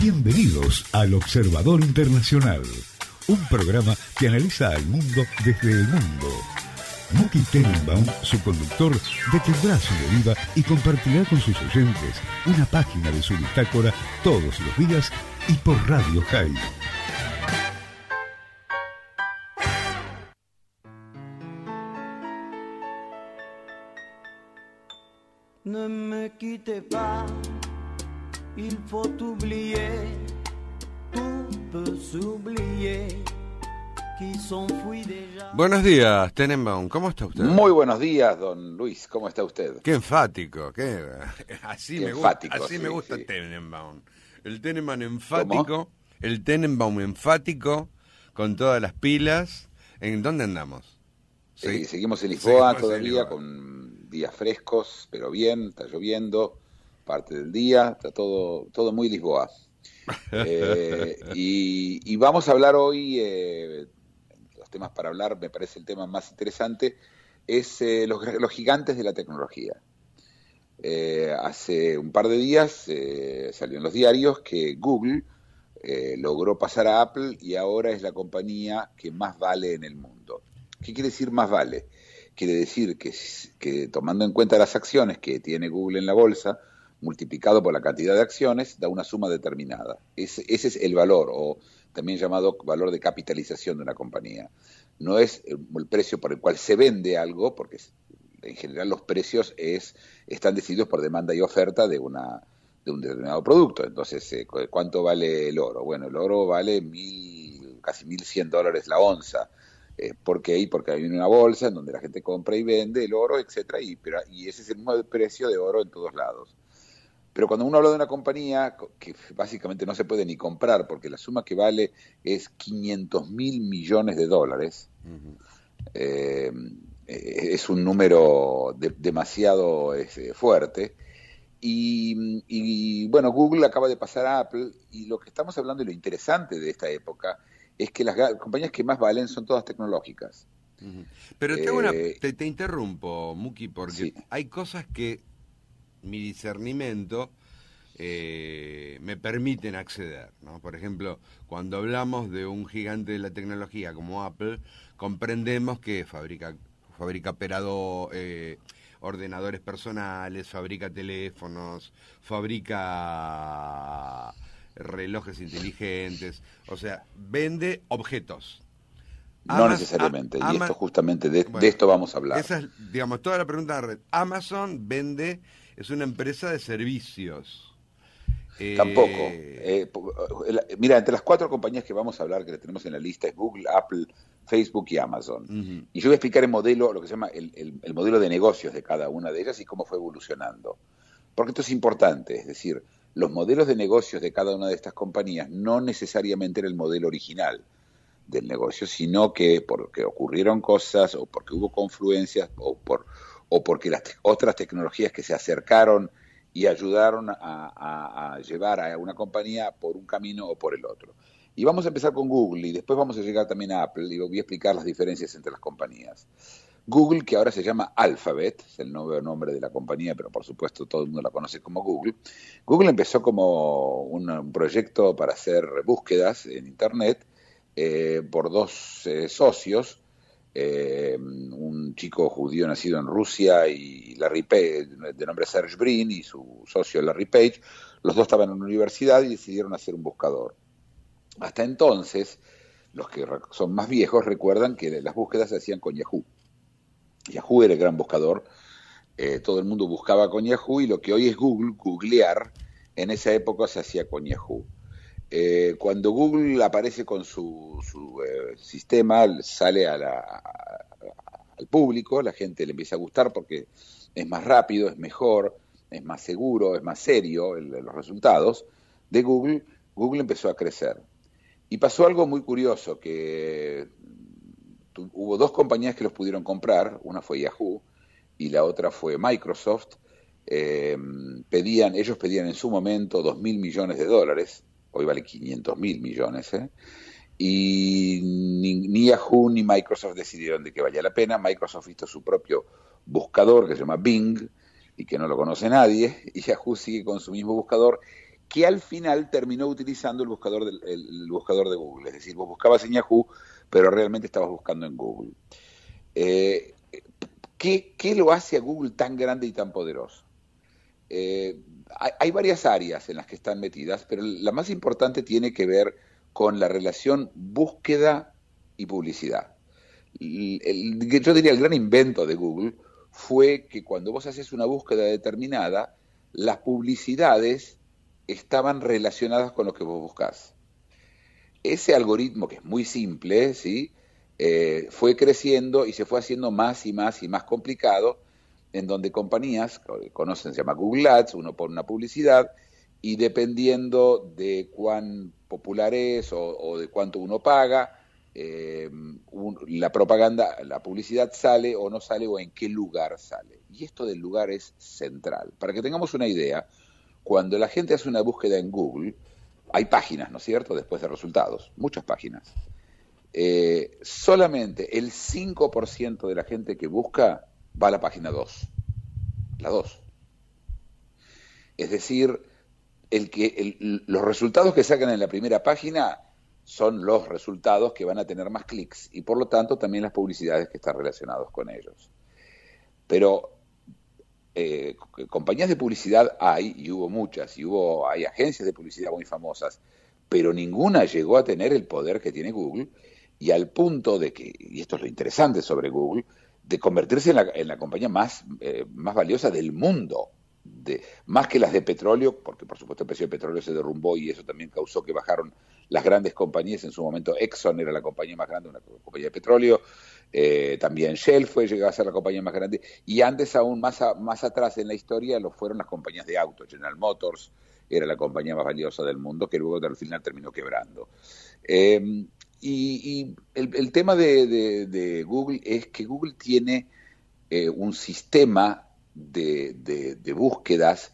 Bienvenidos al Observador Internacional, un programa que analiza al mundo desde el mundo. Muki Tenenbaum, su conductor, detendrá su deriva y compartirá con sus oyentes una página de su bitácora todos los días y por Radio Jai. No me quite pa il Buenos días, Tenenbaum, ¿cómo está usted? Muy buenos días, don Luis, ¿cómo está usted? Qué enfático, qué... Así, me, gusta, así me gusta Tenenbaum. El Tenenbaum enfático, el Tenenbaum enfático, con todas las pilas. ¿En dónde andamos? seguimos en Lisboa todavía, con días frescos, pero bien, está lloviendo, parte del día, está todo, todo muy Lisboa. Eh, y, vamos a hablar hoy, eh, los temas para hablar, me parece el tema más interesante, es eh, los, gigantes de la tecnología. hace un par de días salió en los diarios que Google logró pasar a Apple y ahora es la compañía que más vale en el mundo. ¿Qué quiere decir más vale? Quiere decir que tomando en cuenta las acciones que tiene Google en la bolsa, multiplicado por la cantidad de acciones da una suma determinada. Ese, es el valor, o también llamado valor de capitalización de una compañía. No es el precio por el cual se vende algo, porque en general los precios es, están decididos por demanda y oferta de una, de un determinado producto. Entonces, eh, ¿cuánto vale el oro? Bueno, el oro vale mil, casi 1.100 dólares la onza. Eh, ¿Por qué? Y porque hay una bolsa en donde la gente compra y vende el oro, etc. Y, pero, y ese es el mismo precio de oro en todos lados. Pero cuando uno habla de una compañía que básicamente no se puede ni comprar porque la suma que vale es 500 mil millones de dólares, eh, eh, es un número demasiado este, fuerte. Y, bueno, Google acaba de pasar a Apple y lo que estamos hablando y lo interesante de esta época es que las compañías que más valen son todas tecnológicas. Pero eh, te, interrumpo, Muki, porque hay cosas que mi discernimiento eh, me permiten acceder. Por ejemplo, cuando hablamos de un gigante de la tecnología como Apple, comprendemos que fabrica, fabrica eh, ordenadores personales, fabrica teléfonos, fabrica relojes inteligentes, o sea, vende objetos. no necesariamente, y esto justamente de, de, esto vamos a hablar. Esa es, digamos, toda la pregunta de la red. Amazon vende es una empresa de servicios. Eh, Tampoco. Eh, eh, mira, entre las cuatro compañías que vamos a hablar, que tenemos en la lista, es Google, Apple, Facebook y Amazon. Y yo voy a explicar el modelo, lo que se llama el, el, modelo de negocios de cada una de ellas y cómo fue evolucionando. Porque esto es importante, es decir, los modelos de negocios de cada una de estas compañías no necesariamente era el modelo original del negocio, sino que porque ocurrieron cosas o porque hubo confluencias o por o porque las otras tecnologías que se acercaron y ayudaron a, llevar a una compañía por un camino o por el otro. Y vamos a empezar con Google y después vamos a llegar también a Apple y voy a explicar las diferencias entre las compañías. Google, que ahora se llama Alphabet, es el nuevo nombre de la compañía, pero por supuesto todo el mundo la conoce como Google. Google empezó como un, proyecto para hacer búsquedas en Internet eh, por dos eh, socios, eh, un chico judío nacido en Rusia y Larry Page, de nombre Serge Brin y su socio Larry Page, los dos estaban en la universidad y decidieron hacer un buscador. Hasta entonces, los que son más viejos recuerdan que las búsquedas se hacían con Yahoo. Yahoo era el gran buscador, eh, todo el mundo buscaba con Yahoo y lo que hoy es Google, googlear, en esa época se hacía con Yahoo. Eh, cuando Google aparece con su, eh, sistema, sale al público, la gente le empieza a gustar porque es más rápido, es mejor, es más seguro, es más serio los resultados de Google, Google empezó a crecer. Y pasó algo muy curioso, que hubo dos compañías que los pudieron comprar, una fue Yahoo y la otra fue Microsoft, eh, pedían, ellos pedían en su momento dos mil millones de dólares hoy vale 500 mil millones, ¿eh? y ni, Yahoo ni Microsoft decidieron de que valía la pena. Microsoft hizo su propio buscador que se llama Bing y que no lo conoce nadie, y Yahoo sigue con su mismo buscador que al final terminó utilizando el buscador, buscador de Google. Es decir, vos buscabas en Yahoo, pero realmente estabas buscando en Google. Eh, ¿qué, ¿qué, lo hace a Google tan grande y tan poderoso? Eh, hay, varias áreas en las que están metidas, pero la más importante tiene que ver con la relación búsqueda y publicidad. El, yo diría el gran invento de Google fue que cuando vos haces una búsqueda determinada, las publicidades estaban relacionadas con lo que vos buscás. Ese algoritmo, que es muy simple, ¿sí? Eh, fue creciendo y se fue haciendo más y más y más complicado en donde compañías, eh, conocen, se llama Google Ads, uno pone una publicidad y dependiendo de cuán popular es o, de cuánto uno paga, eh, la propaganda, la publicidad sale o no sale o en qué lugar sale. Y esto del lugar es central. Para que tengamos una idea, cuando la gente hace una búsqueda en Google, hay páginas, ¿no es cierto?, después de resultados, muchas páginas. Eh, solamente el 5% de la gente que busca va a la página 2, la 2. Es decir, el que, los resultados que sacan en la primera página son los resultados que van a tener más clics y por lo tanto también las publicidades que están relacionadas con ellos. Pero eh, compañías de publicidad hay y hubo muchas y hubo hay agencias de publicidad muy famosas, pero ninguna llegó a tener el poder que tiene Google y al punto de que y esto es lo interesante sobre Google de convertirse en la, en la compañía más, eh, más valiosa del mundo, de, más que las de petróleo, porque por supuesto el precio del petróleo se derrumbó y eso también causó que bajaron las grandes compañías. En su momento Exxon era la compañía más grande, una compañía de petróleo, eh, también Shell fue llegada a ser la compañía más grande, y antes aún más, más atrás en la historia lo fueron las compañías de autos, General Motors era la compañía más valiosa del mundo, que luego al final terminó quebrando. Eh, y, el, tema de, Google es que Google tiene eh, un sistema de, búsquedas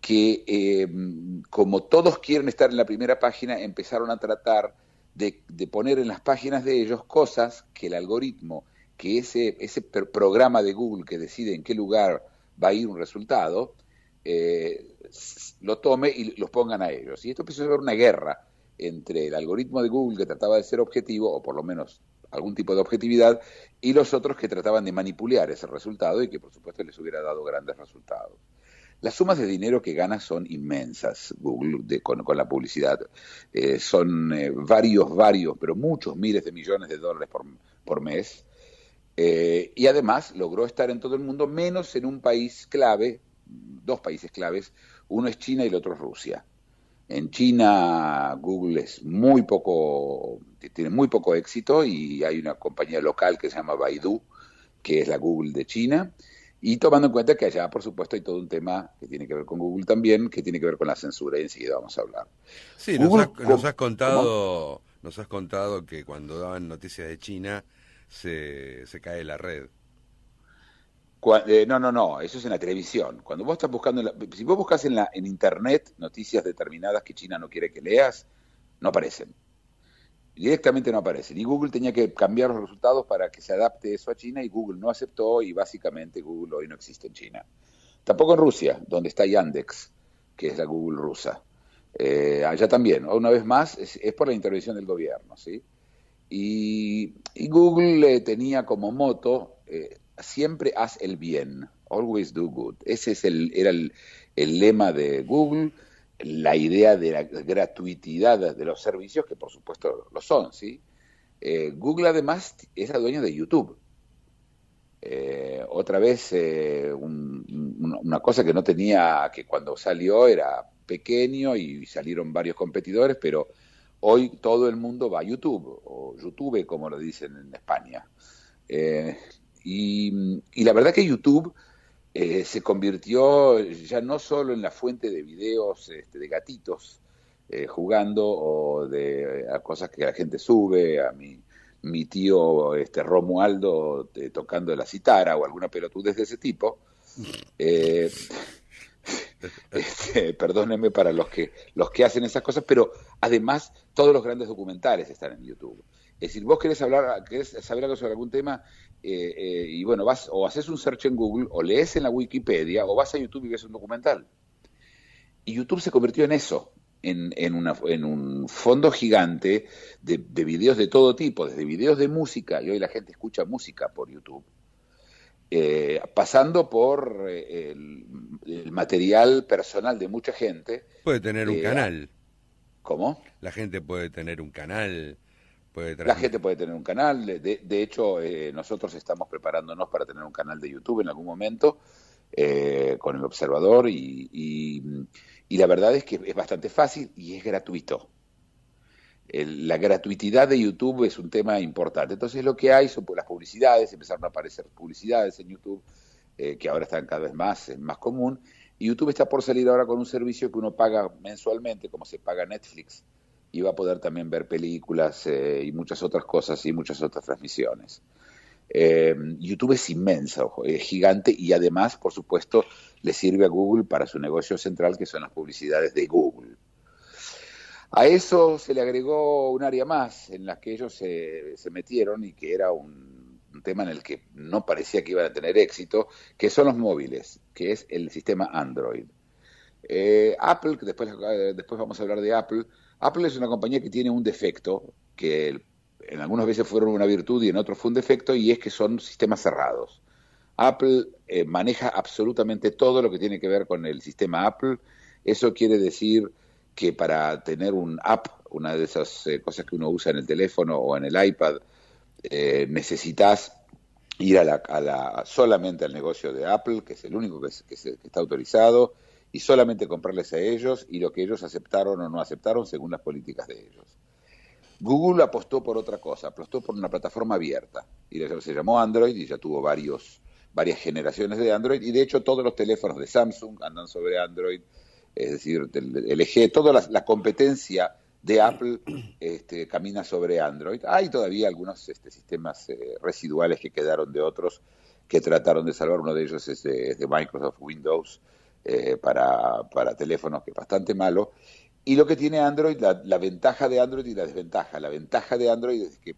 que, em, como todos quieren estar en la primera página, empezaron a tratar de, poner en las páginas de ellos cosas que el algoritmo, que ese, ese programa de Google que decide en qué lugar va a ir un resultado, eh, lo tome y los pongan a ellos. Y esto empezó a ser una guerra entre el algoritmo de Google que trataba de ser objetivo, o por lo menos algún tipo de objetividad, y los otros que trataban de manipular ese resultado y que por supuesto les hubiera dado grandes resultados. Las sumas de dinero que gana son inmensas, Google, con, la publicidad. Eh, son eh, varios, varios, pero muchos miles de millones de dólares por, mes. Eh, y además logró estar en todo el mundo, menos en un país clave, dos países claves, uno es China y el otro es Rusia. En China Google es muy poco, tiene muy poco éxito y hay una compañía local que se llama Baidu, que es la Google de China. Y tomando en cuenta que allá, por supuesto, hay todo un tema que tiene que ver con Google también, que tiene que ver con la censura, y enseguida vamos a hablar. Sí, nos, has, contado, nos has contado que cuando daban noticias de China se, se cae la red. Eh, no, no, no, eso es en la televisión. Cuando vos estás buscando, si vos buscas en, en internet noticias determinadas que China no quiere que leas, no aparecen. Directamente no aparecen. Y Google tenía que cambiar los resultados para que se adapte eso a China y Google no aceptó y básicamente Google hoy no existe en China. Tampoco en Rusia, donde está Yandex, que es la Google rusa. Eh, allá también, una vez más, es, por la intervención del gobierno, ¿sí? Y, Google eh, tenía como moto siempre haz el bien, always do good. Ese es el, era el, lema de Google, la idea de la gratuidad... de los servicios, que por supuesto lo son, ¿sí? Eh, Google además es dueño de YouTube. Eh, otra vez eh, una cosa que no tenía, que cuando salió era pequeño y salieron varios competidores, pero hoy todo el mundo va a YouTube, o YouTube como lo dicen en España. Y, y la verdad que YouTube eh, se convirtió ya no solo en la fuente de videos este, de gatitos eh, jugando o de eh, cosas que la gente sube, a mi, tío este, Romualdo tocando la citara o alguna pelotudez de ese tipo. Eh, este, perdónenme para los que, los que hacen esas cosas, pero además todos los grandes documentales están en YouTube. Es decir, vos querés, hablar, querés saber algo sobre algún tema eh, eh, y bueno, vas o haces un search en Google o lees en la Wikipedia o vas a YouTube y ves un documental. Y YouTube se convirtió en eso, en, un fondo gigante de, videos de todo tipo, desde videos de música, y hoy la gente escucha música por YouTube, eh, pasando por el, el, material personal de mucha gente. Puede tener un canal. ¿Cómo? La gente puede tener un canal la gente puede tener un canal. De, hecho, eh, nosotros estamos preparándonos para tener un canal de YouTube en algún momento eh, con el observador y, la verdad es que es bastante fácil y es gratuito. la gratuitidad de YouTube es un tema importante. Entonces lo que hay son las publicidades, empezaron a aparecer publicidades en YouTube, eh, que ahora están cada vez más, es más común. Y YouTube está por salir ahora con un servicio que uno paga mensualmente, como se paga Netflix y va a poder también ver películas eh, y muchas otras cosas y muchas otras transmisiones. Eh, YouTube es inmensa, es gigante y además, por supuesto, le sirve a Google para su negocio central, que son las publicidades de Google. A eso se le agregó un área más en la que ellos se, se metieron y que era un, tema en el que no parecía que iban a tener éxito, que son los móviles, que es el sistema Android. Eh, Apple, que después, después vamos a hablar de Apple, Apple es una compañía que tiene un defecto, que en algunas veces fueron una virtud y en otros fue un defecto, y es que son sistemas cerrados. Apple eh, maneja absolutamente todo lo que tiene que ver con el sistema Apple. Eso quiere decir que para tener un app, una de esas eh, cosas que uno usa en el teléfono o en el iPad, eh, necesitas ir a la, solamente al negocio de Apple, que es el único que, que está autorizado, y solamente comprarles a ellos y lo que ellos aceptaron o no aceptaron según las políticas de ellos. Google apostó por otra cosa, apostó por una plataforma abierta y se llamó Android y ya tuvo varios, varias generaciones de Android y de hecho todos los teléfonos de Samsung andan sobre Android, es decir, LG, toda la, competencia de Apple este, camina sobre Android. Hay todavía algunos este, sistemas eh, residuales que quedaron de otros que trataron de salvar, uno de ellos es de Microsoft Windows, eh, para, para, teléfonos, que es bastante malo. Y lo que tiene Android, la, ventaja de Android y la desventaja. La ventaja de Android es que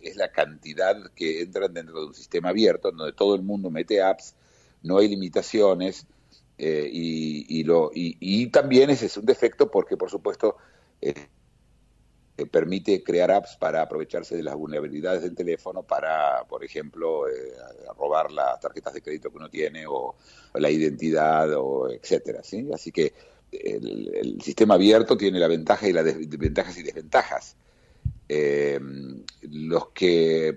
es la cantidad que entran dentro de un sistema abierto, donde todo el mundo mete apps, no hay limitaciones, eh, y, y, lo, y, también ese es un defecto porque, por supuesto, eh, eh, permite crear apps para aprovecharse de las vulnerabilidades del teléfono para, por ejemplo, eh, robar las tarjetas de crédito que uno tiene o, la identidad o etcétera, Así que el, sistema abierto tiene la ventaja y las desventajas y desventajas. Eh, los que,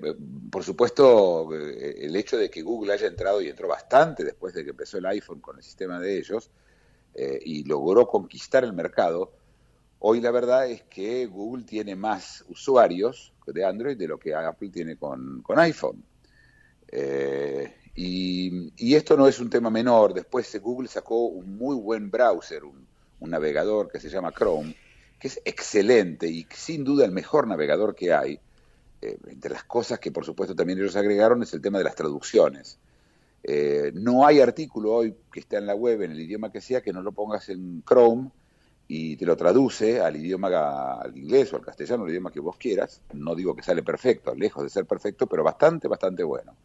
por supuesto, el hecho de que Google haya entrado y entró bastante después de que empezó el iPhone con el sistema de ellos y logró conquistar el mercado, Hoy la verdad es que Google tiene más usuarios de Android de lo que Apple tiene con, iPhone. Eh, y, esto no es un tema menor. Después eh, Google sacó un muy buen browser, un, navegador que se llama Chrome, que es excelente y sin duda el mejor navegador que hay. Eh, entre las cosas que por supuesto también ellos agregaron es el tema de las traducciones. no hay artículo hoy que esté en la web en el idioma que sea que no lo pongas en Chrome y te lo traduce al idioma, al inglés o al castellano, el idioma que vos quieras. No digo que sale perfecto, lejos de ser perfecto, pero bastante, bastante bueno.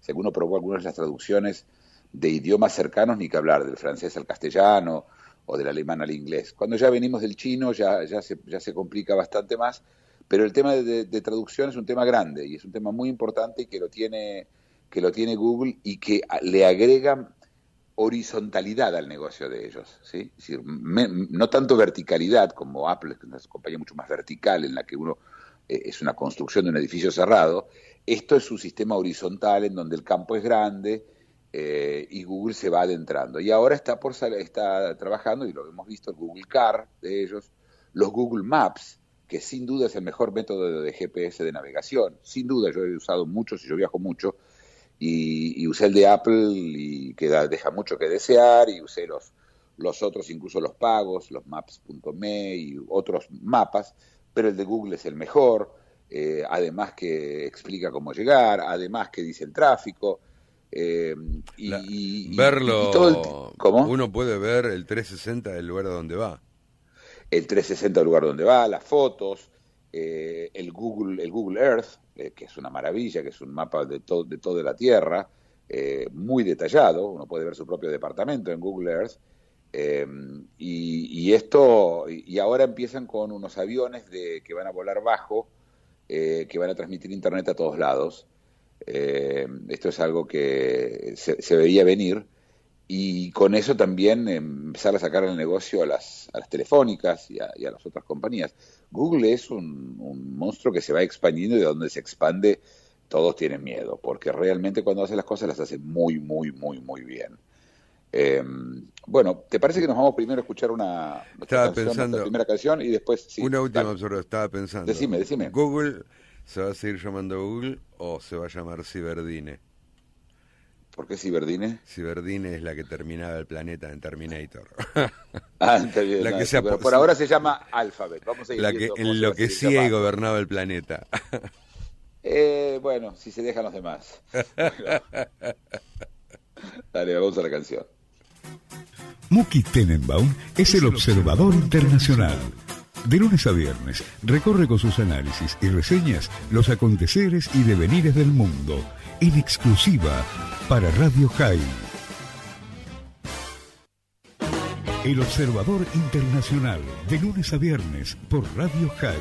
según alguno probó algunas de las traducciones de idiomas cercanos, ni que hablar del francés al castellano o del alemán al inglés. Cuando ya venimos del chino ya, ya, se, complica bastante más, pero el tema de, de, traducción es un tema grande y es un tema muy importante que lo tiene, que lo tiene Google y que le agrega horizontalidad al negocio de ellos, ¿sí? no tanto verticalidad como Apple, que es una compañía mucho más vertical en la que uno eh, es una construcción de un edificio cerrado, esto es un sistema horizontal en donde el campo es grande eh, y Google se va adentrando. Y ahora está, por, está trabajando, y lo hemos visto, el Google Car de ellos, los Google Maps, que sin duda es el mejor método de, de GPS de navegación, sin duda, yo he usado muchos y yo viajo mucho, y, usé el de Apple y que deja mucho que desear y usé los, otros, incluso los pagos, los maps.me y otros mapas, pero el de Google es el mejor, eh, además que explica cómo llegar, además que dice el tráfico. Eh, y, verlo, todo ¿cómo? uno puede ver el 360 del lugar donde va. El 360 del lugar donde va, las fotos, eh, el, Google, el Google Earth, que es una maravilla, que es un mapa de, toda la Tierra, eh, muy detallado, uno puede ver su propio departamento en Google Earth, em, y, esto, y ahora empiezan con unos aviones de, que van a volar bajo, eh, que van a transmitir internet a todos lados. Em, esto es algo que se, se veía venir y con eso también eh, empezar a sacar el negocio a las, telefónicas y a, las otras compañías. Google es un, monstruo que se va expandiendo y de donde se expande todos tienen miedo, porque realmente cuando hace las cosas las hace muy, muy, muy, muy bien. Eh, bueno, ¿te parece que nos vamos primero a escuchar una estaba pensando, primera canción y después... una última estaba pensando. Decime, decime. Google se va a seguir llamando Google o se va a llamar Ciberdine. ¿Por qué Ciberdine? Ciberdine es la que terminaba el planeta en Terminator. Ah, la que se por ahora se llama Alphabet. Vamos a ir la que enloquecía y gobernaba el planeta. Eh, bueno, si se dejan los demás. Dale, vamos a la canción. Muki Tenenbaum es el observador internacional de lunes a viernes recorre con sus análisis y reseñas los aconteceres y devenires del mundo, en exclusiva para Radio High. El Observador Internacional, de lunes a viernes por Radio High,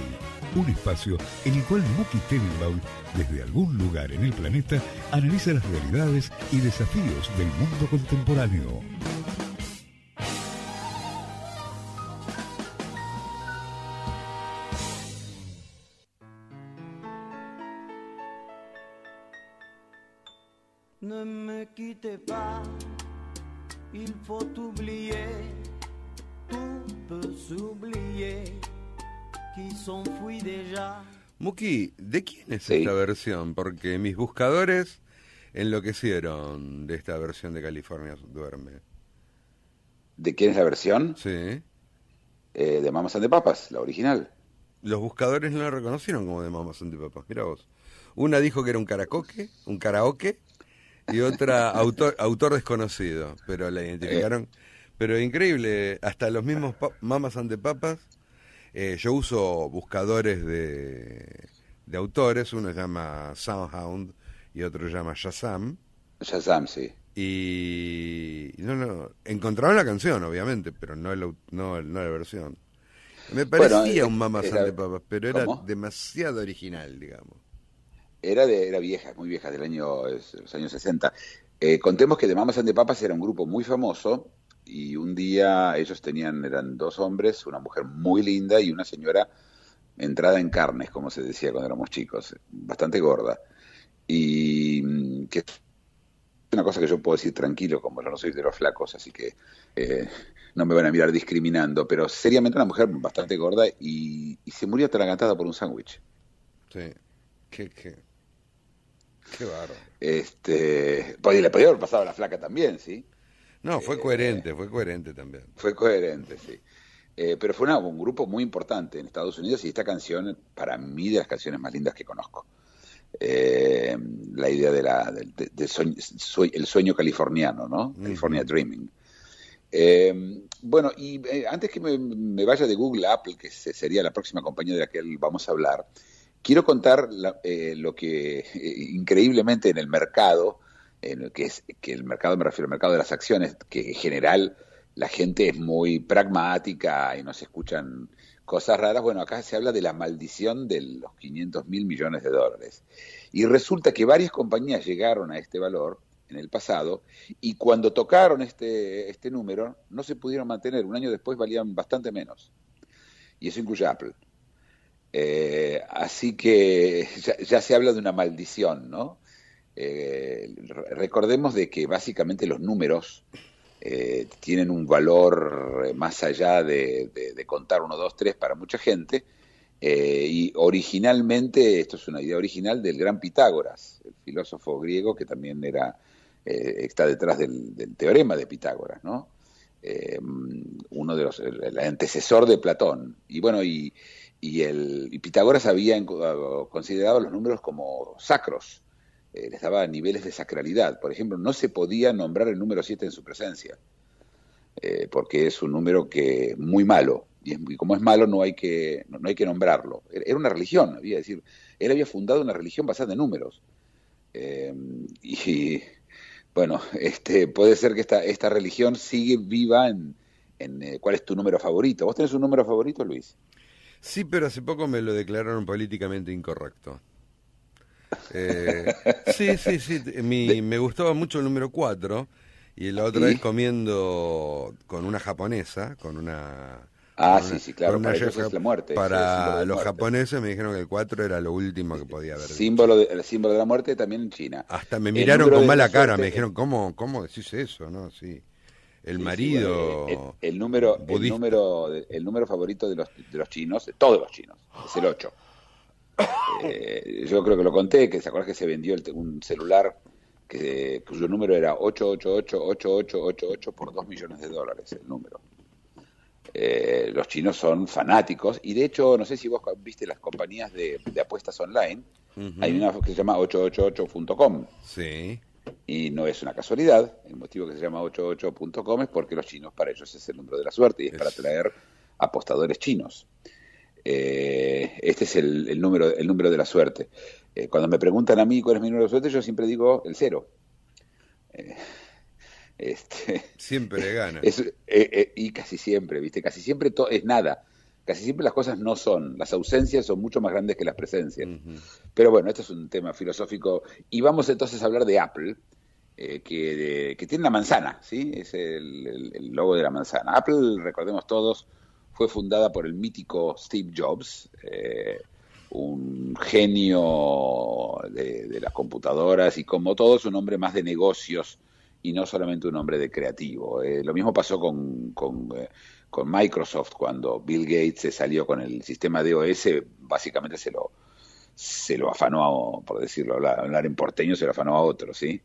un espacio en el cual Muki Tenenbaum, desde algún lugar en el planeta, analiza las realidades y desafíos del mundo contemporáneo. te Muki, ¿de quién es esta versión? Porque mis buscadores enloquecieron de esta versión de California Duerme. ¿De quién es la versión? Sí. Eh, de Mamas and Papas, la original. Los buscadores no la reconocieron como de Mamas and Papas, mira vos. Una dijo que era un karaoke, un karaoke, y otra autor, autor desconocido, pero la identificaron. Pero increíble, hasta los mismos mamas ante papas. Eh, yo uso buscadores de, de autores, uno llama Soundhound y otro llama Shazam. Shazam, sí. Y no, no, encontraron la canción, obviamente, pero no, no, la versión. Me parecía eh, un mamas antepapas, Papas, pero era demasiado original, digamos. Era, de, era vieja, muy vieja, del año, los años 60. Eh, contemos que de Mamas and de Papas era un grupo muy famoso y un día ellos tenían, eran dos hombres, una mujer muy linda y una señora entrada en carnes, como se decía cuando éramos chicos, bastante gorda. Y mm, que es una cosa que yo puedo decir tranquilo, como yo no soy de los flacos, así que eh, no me van a mirar discriminando, pero seriamente una mujer bastante gorda y, se murió atragantada por un sándwich. Sí, que... Qué barro. Este, podría pues, le podía haber pasado la flaca también, ¿sí? No, fue eh, coherente, fue coherente también. Fue coherente, sí. Eh, pero fue un grupo muy importante en Estados Unidos y esta canción, para mí, de las canciones más lindas que conozco. Eh, la idea del de, sueño, el sueño californiano, ¿no? California Dreaming. bueno, y antes que me, me, vaya de Google Apple, que sería la próxima compañía de la que vamos a hablar, Quiero contar eh, lo que eh, increíblemente en el mercado, en el que, es, que el mercado me refiero al mercado de las acciones, que en general la gente es muy pragmática y no se escuchan cosas raras. Bueno, acá se habla de la maldición de los 500 mil millones de dólares. Y resulta que varias compañías llegaron a este valor en el pasado y cuando tocaron este, este número no se pudieron mantener. Un año después valían bastante menos. Y eso incluye Apple. Eh, así que ya, se habla de una maldición, ¿no? Eh, recordemos de que básicamente los números eh, tienen un valor más allá de, contar uno, dos, tres para mucha gente. y originalmente, esto es una idea original del gran Pitágoras, el filósofo griego que también era, está detrás del, teorema de Pitágoras, ¿no? Mm, uno de los, el antecesor de Platón. Y bueno, y, y, el, y Pitágoras había ah, considerado los números como sacros, eh, les daba niveles de sacralidad. Por ejemplo, no se podía nombrar el número 7 en su presencia, eh, porque es un número que muy malo, y, como es malo no hay, que, no, hay que nombrarlo. Era una religión, había decir, él había fundado una religión basada en números. Eh, y bueno, este, puede ser que esta, esta religión sigue viva en, en cuál es tu número favorito. ¿Vos tenés un número favorito, Luis? Sí, pero hace poco me lo declararon políticamente incorrecto. Eh, sí, sí, sí. me gustaba mucho el número 4 y la otra vez comiendo con una japonesa, con una... Ah, sí, sí, claro, para los japoneses me dijeron que el 4 era lo último que podía haber. Símbolo de, el símbolo de la muerte también en China. Hasta me miraron con mala cara, me dijeron, ¿cómo, cómo decís eso? No, sí. El marido. el, número, el número, el número favorito de los, de los chinos, de todos los chinos, es el 8. Eh, yo creo que lo conté, que se acuerdas que se vendió el, un celular que, cuyo número era 8888888 por 2 millones de dólares el número. Eh, los chinos son fanáticos y de hecho, no sé si vos viste las compañías de, apuestas online, hay una que se llama 888.com. Sí. Y no es una casualidad, el motivo que se llama 88.com es porque los chinos para ellos es el número de la suerte y es, para atraer apostadores chinos. Eh, este es el, número, el número de la suerte. Eh, cuando me preguntan a mí cuál es mi número de suerte, yo siempre digo el cero. Eh, este, siempre gana. y casi siempre, ¿viste? Casi siempre es nada casi siempre las cosas no son, las ausencias son mucho más grandes que las presencias. Pero bueno, esto es un tema filosófico y vamos entonces a hablar de Apple, eh, que, tiene la manzana, ¿sí? Es el, logo de la manzana. Apple, recordemos todos, fue fundada por el mítico Steve Jobs, eh, un genio de, las computadoras y como todos un hombre más de negocios y no solamente un hombre de creativo. Eh, lo mismo pasó con con Microsoft, cuando Bill Gates se salió con el sistema de OS, básicamente se lo, se lo afanó, por decirlo, hablar, en porteño se lo afanó a otro, ¿sí?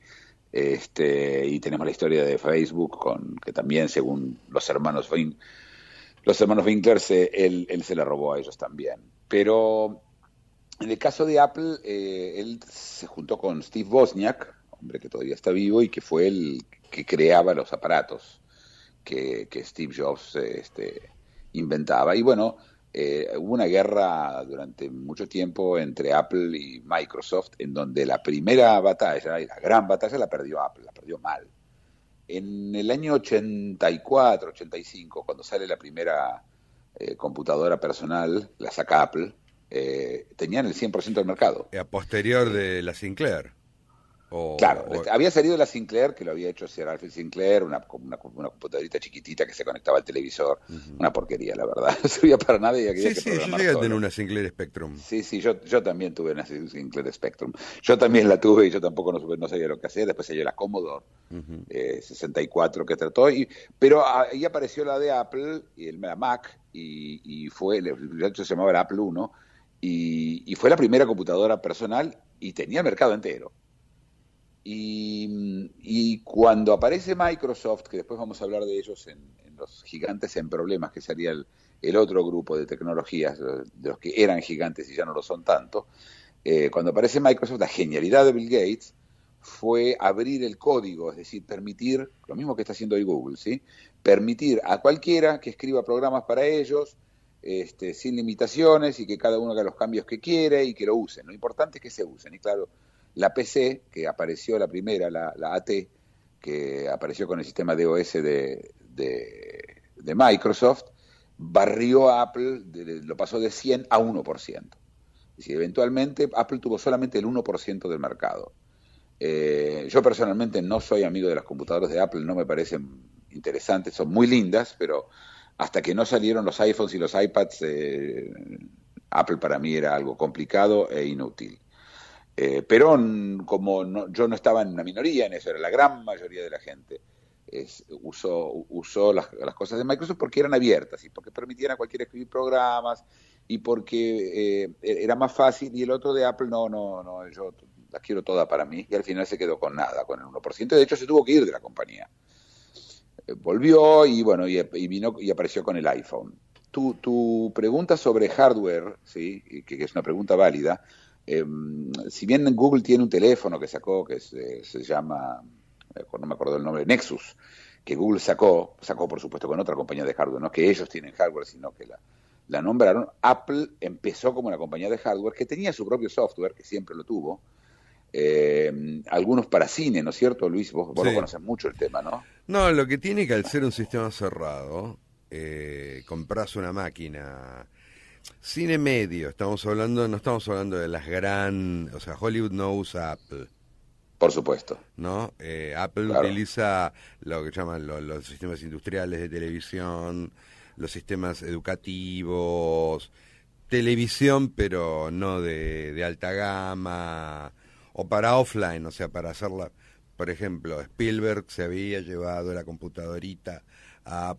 Este, y tenemos la historia de Facebook, con, que también, según los hermanos los hermanos Winkler, se, él, él se la robó a ellos también. Pero en el caso de Apple, eh, él se juntó con Steve Wozniak, hombre que todavía está vivo y que fue el que creaba los aparatos que, Steve Jobs este, inventaba. Y bueno, eh, hubo una guerra durante mucho tiempo entre Apple y Microsoft, en donde la primera batalla, la gran batalla, la perdió Apple, la perdió mal. En el año 84, 85, cuando sale la primera eh, computadora personal, la saca Apple, eh, tenían el 100% del mercado. A posterior de la Sinclair claro, este, había salido la Sinclair, que lo había hecho Sir Alfred Sinclair, una, una, chiquitita que se conectaba al televisor. Una porquería, la verdad. No servía para nada y sí, sí, yo una Sinclair Spectrum. Sí, sí, yo, también tuve una Sinclair Spectrum. Yo también la tuve y yo tampoco no, sabía lo que hacía. Después salió la Commodore 64 eh, que trató. Y, pero ahí apareció la de Apple, y el, la Mac, y, fue, de hecho se llamaba Apple 1, y, y fue la primera computadora personal y tenía mercado entero. Y, cuando aparece Microsoft, que después vamos a hablar de ellos en, los gigantes en problemas, que sería el, otro grupo de tecnologías, de los que eran gigantes y ya no lo son tanto, eh, cuando aparece Microsoft, la genialidad de Bill Gates fue abrir el código, es decir, permitir, lo mismo que está haciendo hoy Google, ¿sí? permitir a cualquiera que escriba programas para ellos, este, sin limitaciones y que cada uno haga los cambios que quiere y que lo usen. Lo importante es que se usen. Y claro, la PC, que apareció la primera, la, AT, que apareció con el sistema DOS de, de, de Microsoft, barrió a Apple, lo pasó de 100 a 1%. Es decir, eventualmente Apple tuvo solamente el 1% del mercado. Eh, yo personalmente no soy amigo de las computadoras de Apple, no me parecen interesantes, son muy lindas, pero hasta que no salieron los iPhones y los iPads, eh, Apple para mí era algo complicado e inútil. Eh, Perón, como yo no estaba en una minoría en eso, era la gran mayoría de la gente, usó, usó las, cosas de Microsoft porque eran abiertas y porque permitían a cualquiera escribir programas y porque eh, e, era más fácil y el otro de Apple, no, no, no, yo las quiero todas para mí y al final se quedó con nada, con el 1%. De hecho, se tuvo que ir de la compañía. Eh, volvió y bueno, y, vino y apareció con el iPhone. Tu, tu pregunta sobre hardware, sí, que es una pregunta válida, eh, si bien Google tiene un teléfono que sacó que eh, se, llama, eh, no me acuerdo el nombre, Nexus, que Google sacó, sacó por supuesto con otra compañía de hardware, no que ellos tienen hardware, sino que la, la nombraron. Apple empezó como una compañía de hardware que tenía su propio software, que siempre lo tuvo. Eh, algunos para cine, ¿no es cierto, Luis? Vos, vos conoces mucho el tema, ¿no? No, lo que tiene que al ser un sistema cerrado, eh, compras una máquina Cine medio, estamos hablando, no estamos hablando de las gran, o sea, Hollywood no usa Apple. Por supuesto. ¿No? Eh, Apple utiliza lo que llaman los sistemas industriales de televisión, los sistemas educativos, televisión, pero no de, alta gama, o para offline, o sea, para hacerla. Por ejemplo, Spielberg se había llevado la computadorita a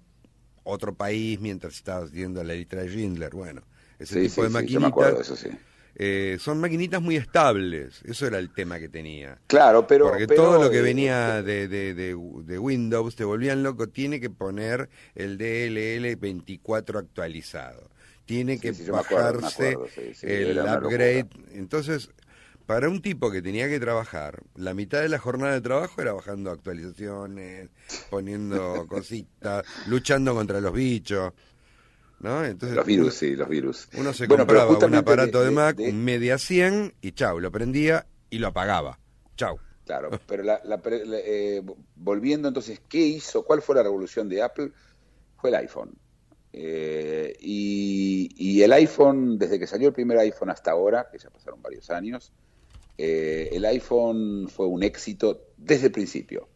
otro país mientras estaba haciendo la letra de Schindler. Bueno, ese tipo de maquinitas. Eh, son maquinitas muy estables, eso era el tema que tenía. Claro, pero... Porque todo lo que venía eh, eh, de, de, de, Windows, te volvían loco, tiene que poner el DLL 24 actualizado, tiene que bajarse el upgrade. Entonces, para un tipo que tenía que trabajar, la mitad de la jornada de trabajo era bajando actualizaciones, poniendo cositas, luchando contra los bichos los virus, sí, los virus. Uno se compraba un aparato de, Mac, media 100 y chau, lo prendía y lo apagaba. Chau. Claro, pero eh, volviendo entonces, ¿qué hizo? ¿Cuál fue la revolución de Apple? Fue el iPhone. Eh, y, el iPhone, desde que salió el primer iPhone hasta ahora, que ya pasaron varios años, eh, el iPhone fue un éxito desde el principio.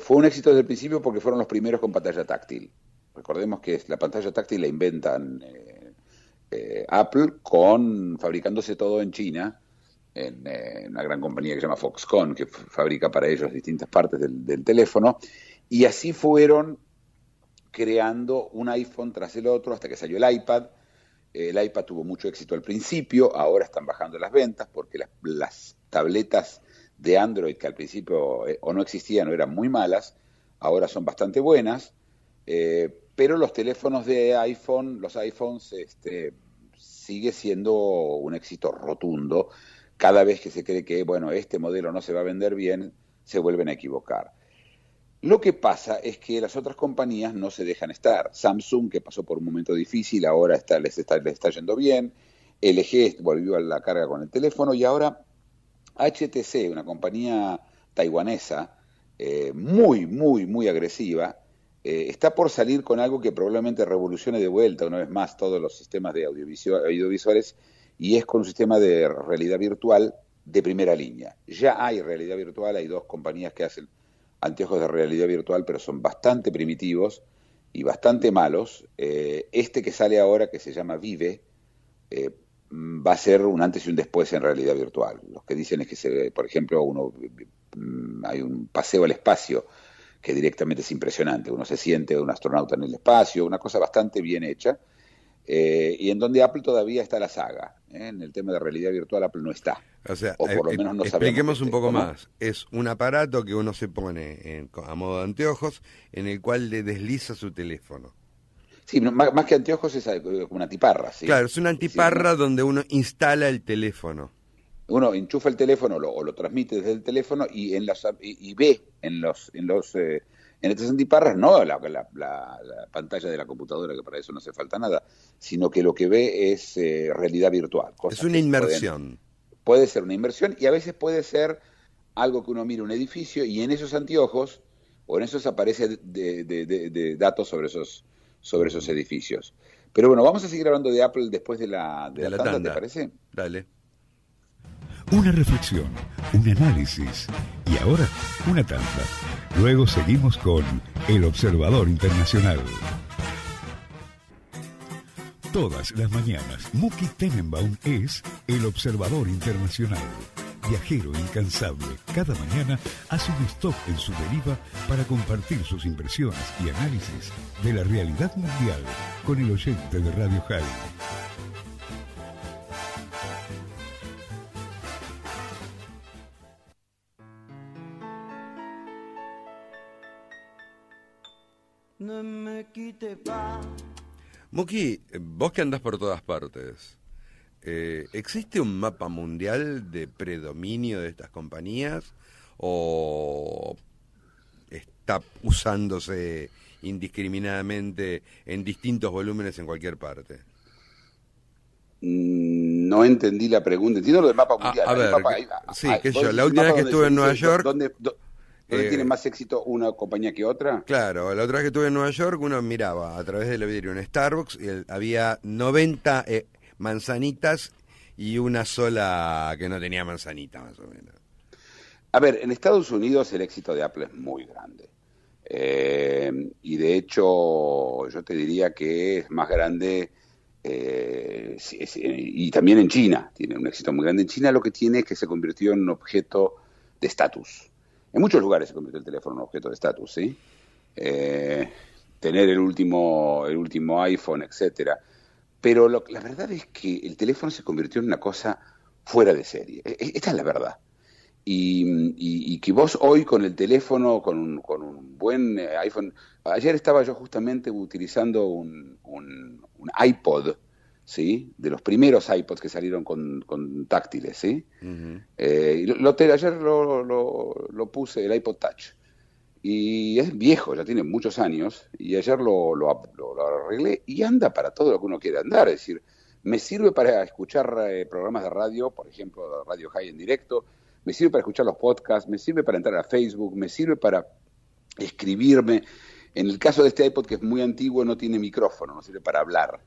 fue un éxito desde el principio porque fueron los primeros con pantalla táctil. Recordemos que la pantalla táctil la inventan eh, eh, Apple con fabricándose todo en China, en eh, una gran compañía que se llama Foxconn, que fabrica para ellos distintas partes del, teléfono, y así fueron creando un iPhone tras el otro hasta que salió el iPad. El iPad tuvo mucho éxito al principio, ahora están bajando las ventas porque las, tabletas de Android que al principio o no existían o eran muy malas, ahora son bastante buenas, pero los teléfonos de iPhone, los iPhones, este, sigue siendo un éxito rotundo. Cada vez que se cree que, bueno, este modelo no se va a vender bien, se vuelven a equivocar. Lo que pasa es que las otras compañías no se dejan estar. Samsung, que pasó por un momento difícil, ahora está, les, está, está yendo bien. LG volvió a la carga con el teléfono y ahora HTC, una compañía taiwanesa eh, muy, muy, muy agresiva, eh, está por salir con algo que probablemente revolucione de vuelta una vez más todos los sistemas de audiovisuales y es con un sistema de realidad virtual de primera línea. Ya hay realidad virtual, hay dos compañías que hacen anteojos de realidad virtual, pero son bastante primitivos y bastante malos. Eh, este que sale ahora, que se llama Vive, eh, va a ser un antes y un después en realidad virtual. Los que dicen es que, se, por ejemplo, uno, mm, hay un paseo al espacio que directamente es impresionante. Uno se siente un astronauta en el espacio, una cosa bastante bien hecha, eh, y en donde Apple todavía está la saga. ¿eh? En el tema de realidad virtual Apple no está. O sea, por lo eh, menos no expliquemos un poco más. Es un aparato que uno se pone a modo de anteojos en el cual le desliza su teléfono. Sí, más, que anteojos es una antiparra. ¿sí? Claro, es una antiparra donde uno instala el teléfono uno enchufa el teléfono o lo transmite desde el teléfono y en y, ve en los en los eh, en estos antiparras no la, la, pantalla de la computadora que para eso no hace falta nada sino que lo que ve es eh, realidad virtual es una inmersión puede ser una inmersión y a veces puede ser algo que uno mira un edificio y en esos anteojos o en esos aparece de, datos sobre esos sobre esos edificios pero bueno vamos a seguir hablando de Apple después de la de, tanda, tanda, ¿te parece? Dale una reflexión, un análisis y ahora una tanda. Luego seguimos con El Observador Internacional. Todas las mañanas, Muki Tenenbaum es El Observador Internacional. Viajero incansable, cada mañana hace un stop en su deriva para compartir sus impresiones y análisis de la realidad mundial con el oyente de Radio High. No me quite pa. Muki, vos que andás por todas partes, eh, ¿existe un mapa mundial de predominio de estas compañías o está usándose indiscriminadamente en distintos volúmenes en cualquier parte? Mm, no entendí la pregunta. Entiendo lo del mapa mundial. sí, yo, la última vez que estuve en Nueva York... Eh, tiene más éxito una compañía que otra? Claro, la otra vez que estuve en Nueva York, uno miraba a través del vidrio un Starbucks y había 90 eh, manzanitas y una sola que no tenía manzanita, más o menos. A ver, en Estados Unidos el éxito de Apple es muy grande. Eh, y de hecho, yo te diría que es más grande. y también en China, tiene un éxito muy grande. En China lo que tiene es que se convirtió en un objeto de estatus. En muchos lugares se convirtió el teléfono en un objeto de estatus, ¿sí? Eh, tener el último, el último iPhone, etcétera. Pero la verdad es que el teléfono se convirtió en una cosa fuera de serie. E, e, esta es la verdad. Y, que vos hoy con el teléfono, con un, buen eh, iPhone, ayer estaba yo justamente utilizando un, un iPod ¿sí? de los primeros iPods que salieron con, táctiles. ¿sí? Eh, ayer lo, puse, el iPod Touch. Y es viejo, ya tiene muchos años, y ayer lo, arreglé y anda para todo lo que uno quiere andar. Es decir, me sirve para escuchar eh, programas de radio, por ejemplo, Radio High en directo, me sirve para escuchar los podcasts, me sirve para entrar a Facebook, me sirve para escribirme. En el caso de este iPod, que es muy antiguo, no tiene micrófono, no sirve para hablar.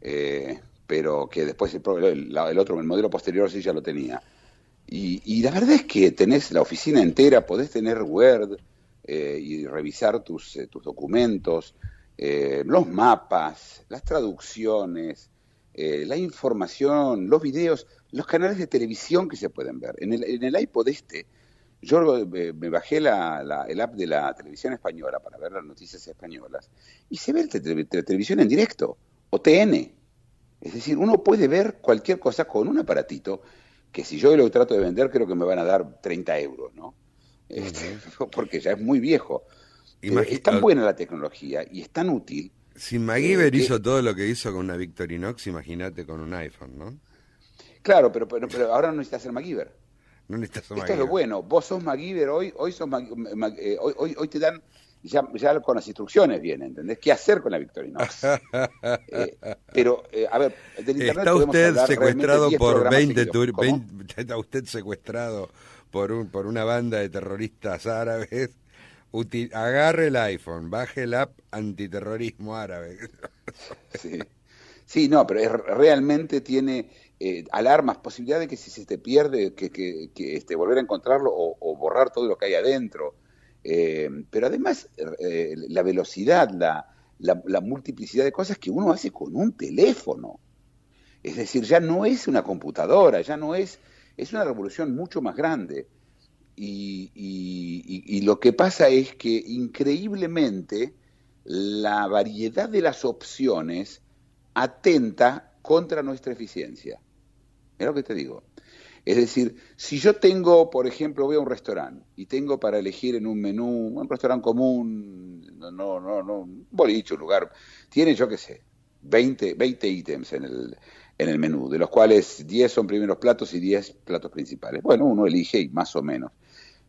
Eh, pero que después el, otro, el modelo posterior sí ya lo tenía. Y, la verdad es que tenés la oficina entera, podés tener Word eh, y revisar tus, eh, documentos, los mapas, las traducciones, la información, los videos, los canales de televisión que se pueden ver. En el, en el iPod este, yo me bajé la, el app de la televisión española para ver las noticias españolas y se ve la televisión en directo o TN. Es decir, uno puede ver cualquier cosa con un aparatito que si yo lo trato de vender creo que me van a dar 30 euros, ¿no? Este, porque ya es muy viejo. Eh, es tan buena la tecnología y es tan útil. Si MacGyver eh, hizo todo lo que hizo con una Victorinox, imagínate con un iPhone, ¿no? Claro, pero, pero, ahora no necesitas ser MacGyver. No necesitas Esto es lo bueno. Vos sos MacGyver hoy, hoy, sos eh, hoy, hoy te dan ya, ya, con las instrucciones viene, ¿entendés? ¿Qué hacer con la Victorinox? Eh, pero, eh, a ver, del Internet ¿Está usted secuestrado por 20, ¿Está usted secuestrado por, un, por una banda de terroristas árabes? agarre el iPhone, baje el app antiterrorismo árabe. sí. no, pero realmente tiene eh, alarmas, posibilidad de que si se te pierde, que, que, que este, volver a encontrarlo o borrar todo lo que hay adentro. Eh, pero además, eh, la velocidad, la, la, multiplicidad de cosas que uno hace con un teléfono. Es decir, ya no es una computadora, ya no es, es una revolución mucho más grande. Y, y lo que pasa es que increíblemente la variedad de las opciones atenta contra nuestra eficiencia. Es lo que te digo. Es decir, si yo tengo, por ejemplo, voy a un restaurante y tengo para elegir en un menú, un restaurante común, no, no, no, no un boliche, un lugar, tiene, yo qué sé, 20, 20 ítems en el, en el menú, de los cuales 10 son primeros platos y 10 platos principales. Bueno, uno elige y más o menos.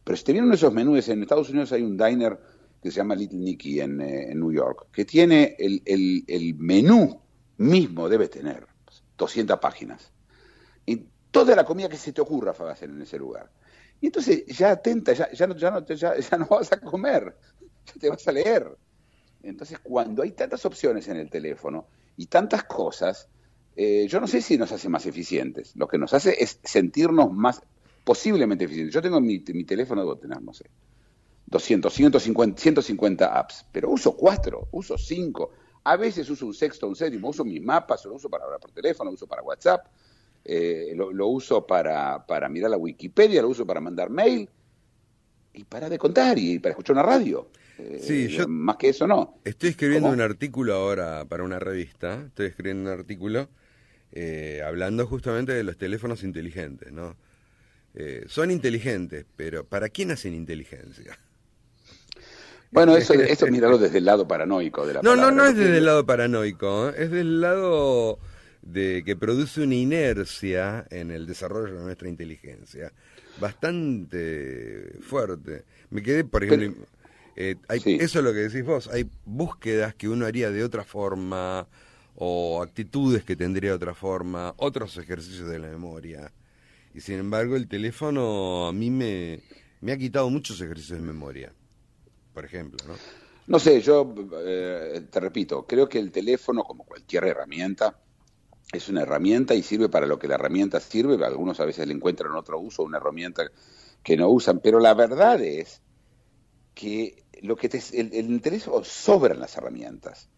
Pero si te vienen esos menús, en Estados Unidos hay un diner que se llama Little Nicky en, eh, New York, que tiene el, el, el menú mismo, debe tener 200 páginas toda la comida que se te ocurra va a hacer en ese lugar. Y entonces ya atenta, ya, ya, no, ya, no, ya, no vas a comer, ya te vas a leer. Entonces cuando hay tantas opciones en el teléfono y tantas cosas, eh, yo no sé si nos hace más eficientes. Lo que nos hace es sentirnos más posiblemente eficientes. Yo tengo mi, teléfono, debo no sé, 200, 150, apps, pero uso cuatro, uso cinco. A veces uso un sexto, un séptimo, uso mis mapas, lo uso para hablar por teléfono, lo uso para WhatsApp, eh, lo, uso para, para mirar la Wikipedia, lo uso para mandar mail y para de contar y para escuchar una radio. Eh, más que eso no. Estoy escribiendo un artículo ahora para una revista, estoy escribiendo un artículo eh, hablando justamente de los teléfonos inteligentes, ¿no? son inteligentes, pero ¿para quién hacen inteligencia? Bueno, eso, es mirarlo desde el lado paranoico de No, no, no es desde el lado paranoico, es del lado de que produce una inercia en el desarrollo de nuestra inteligencia bastante fuerte. Me quedé, por ejemplo, eh, eh, eso es lo que decís vos, hay búsquedas que uno haría de otra forma o actitudes que tendría de otra forma, otros ejercicios de la memoria. Y sin embargo, el teléfono a mí me, me ha quitado muchos ejercicios de memoria, por ejemplo, ¿no? sé, yo eh, te repito, creo que el teléfono, como cualquier herramienta, es una herramienta y sirve para lo que la herramienta sirve. Algunos a veces le encuentran otro uso, una herramienta que no usan, pero la verdad es que lo que te, el, interés sobran las herramientas.